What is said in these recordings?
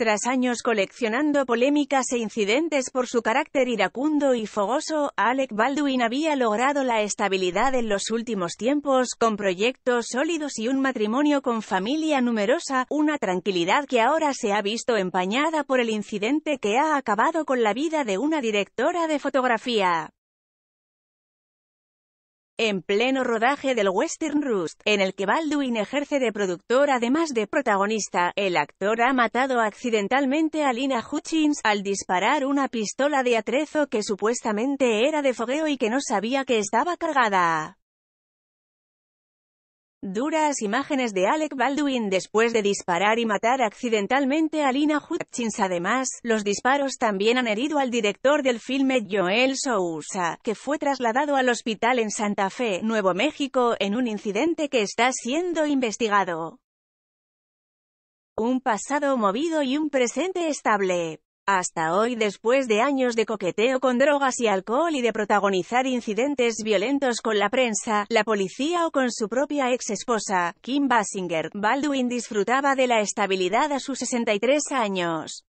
Tras años coleccionando polémicas e incidentes por su carácter iracundo y fogoso, Alec Baldwin había logrado la estabilidad en los últimos tiempos, con proyectos sólidos y un matrimonio con familia numerosa, una tranquilidad que ahora se ha visto empañada por el incidente que ha acabado con la vida de una directora de fotografía en pleno rodaje del Western Rust, en el que Baldwin ejerce de productor además de protagonista, el actor ha matado accidentalmente a Lina Hutchins al disparar una pistola de atrezo que supuestamente era de fogueo y que no sabía que estaba cargada. Duras imágenes de Alec Baldwin después de disparar y matar accidentalmente a Lina Hutchins. Además, los disparos también han herido al director del filme Joel Sousa, que fue trasladado al hospital en Santa Fe, Nuevo México, en un incidente que está siendo investigado. Un pasado movido y un presente estable. Hasta hoy después de años de coqueteo con drogas y alcohol y de protagonizar incidentes violentos con la prensa, la policía o con su propia ex esposa, Kim Basinger, Baldwin disfrutaba de la estabilidad a sus 63 años.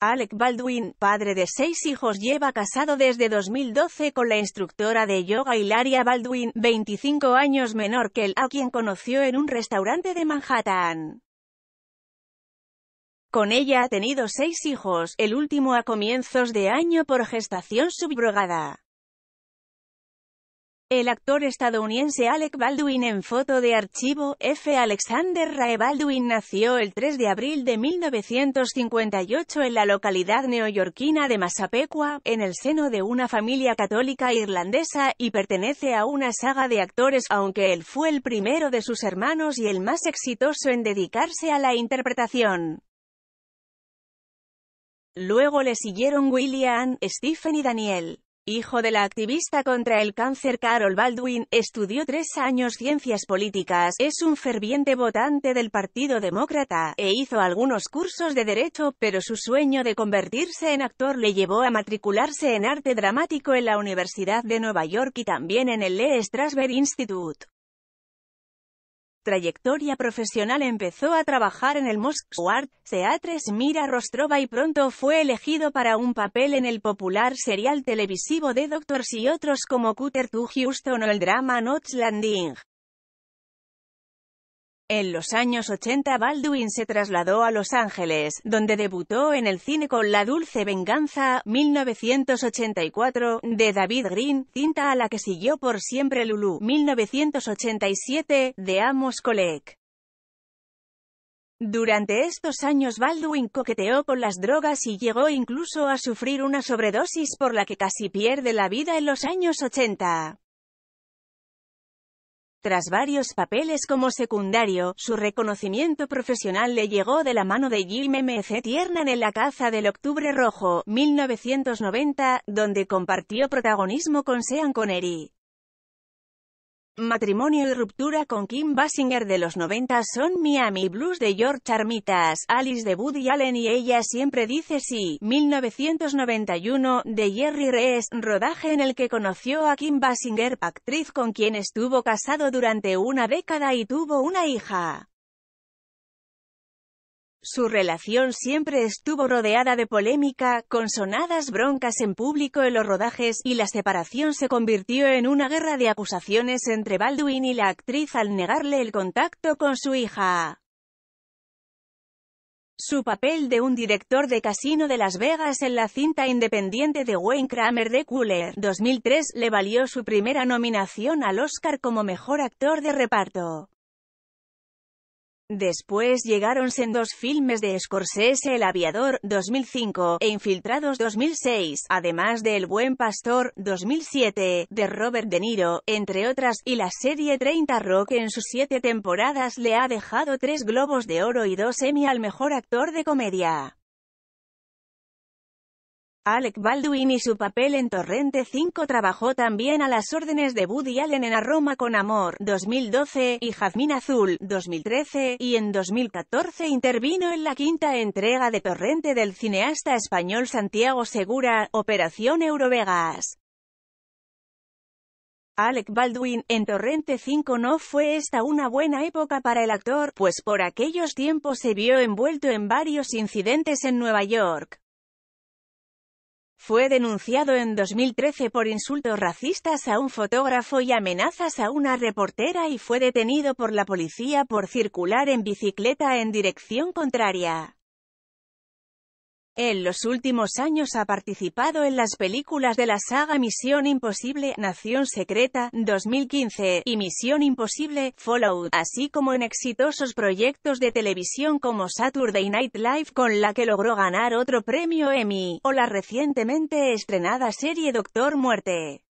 Alec Baldwin, padre de seis hijos, lleva casado desde 2012 con la instructora de yoga Hilaria Baldwin, 25 años menor que él, a quien conoció en un restaurante de Manhattan. Con ella ha tenido seis hijos, el último a comienzos de año por gestación subrogada. El actor estadounidense Alec Baldwin en foto de archivo, F. Alexander Rae Baldwin nació el 3 de abril de 1958 en la localidad neoyorquina de Massapequa, en el seno de una familia católica irlandesa, y pertenece a una saga de actores, aunque él fue el primero de sus hermanos y el más exitoso en dedicarse a la interpretación. Luego le siguieron William, Stephen y Daniel. Hijo de la activista contra el cáncer Carol Baldwin, estudió tres años ciencias políticas, es un ferviente votante del Partido Demócrata, e hizo algunos cursos de derecho, pero su sueño de convertirse en actor le llevó a matricularse en arte dramático en la Universidad de Nueva York y también en el Lee Strasberg Institute trayectoria profesional empezó a trabajar en el Moscow Art Theatre Mira Rostrova y pronto fue elegido para un papel en el popular serial televisivo de Doctors y otros como Cutter to Houston o el drama Notch Landing. En los años 80 Baldwin se trasladó a Los Ángeles, donde debutó en el cine con La Dulce Venganza, 1984, de David Green, cinta a la que siguió por siempre Lulu, 1987, de Amos Colec. Durante estos años Baldwin coqueteó con las drogas y llegó incluso a sufrir una sobredosis por la que casi pierde la vida en los años 80. Tras varios papeles como secundario, su reconocimiento profesional le llegó de la mano de Jim M. Tiernan en La caza del Octubre Rojo, 1990, donde compartió protagonismo con Sean Connery. Matrimonio y ruptura con Kim Basinger de los 90 son Miami Blues de George Armitas, Alice de Woody Allen y Ella siempre dice sí, 1991, de Jerry Rees, rodaje en el que conoció a Kim Basinger, actriz con quien estuvo casado durante una década y tuvo una hija. Su relación siempre estuvo rodeada de polémica, con sonadas broncas en público en los rodajes, y la separación se convirtió en una guerra de acusaciones entre Baldwin y la actriz al negarle el contacto con su hija. Su papel de un director de casino de Las Vegas en la cinta independiente de Wayne Kramer de Cooler 2003 le valió su primera nominación al Oscar como Mejor Actor de Reparto. Después llegaron sendos filmes de Scorsese El Aviador, 2005, e Infiltrados 2006, además de El Buen Pastor, 2007, de Robert De Niro, entre otras, y la serie 30 Rock en sus siete temporadas le ha dejado tres Globos de Oro y dos Emmy al Mejor Actor de Comedia. Alec Baldwin y su papel en Torrente 5 trabajó también a las órdenes de Woody Allen en A Roma con Amor, 2012, y Jazmín Azul, 2013, y en 2014 intervino en la quinta entrega de Torrente del cineasta español Santiago Segura, Operación Eurovegas. Alec Baldwin, en Torrente 5 no fue esta una buena época para el actor, pues por aquellos tiempos se vio envuelto en varios incidentes en Nueva York. Fue denunciado en 2013 por insultos racistas a un fotógrafo y amenazas a una reportera y fue detenido por la policía por circular en bicicleta en dirección contraria. En los últimos años ha participado en las películas de la saga Misión Imposible, Nación Secreta, 2015, y Misión Imposible, Fallout, así como en exitosos proyectos de televisión como Saturday Night Live con la que logró ganar otro premio Emmy, o la recientemente estrenada serie Doctor Muerte.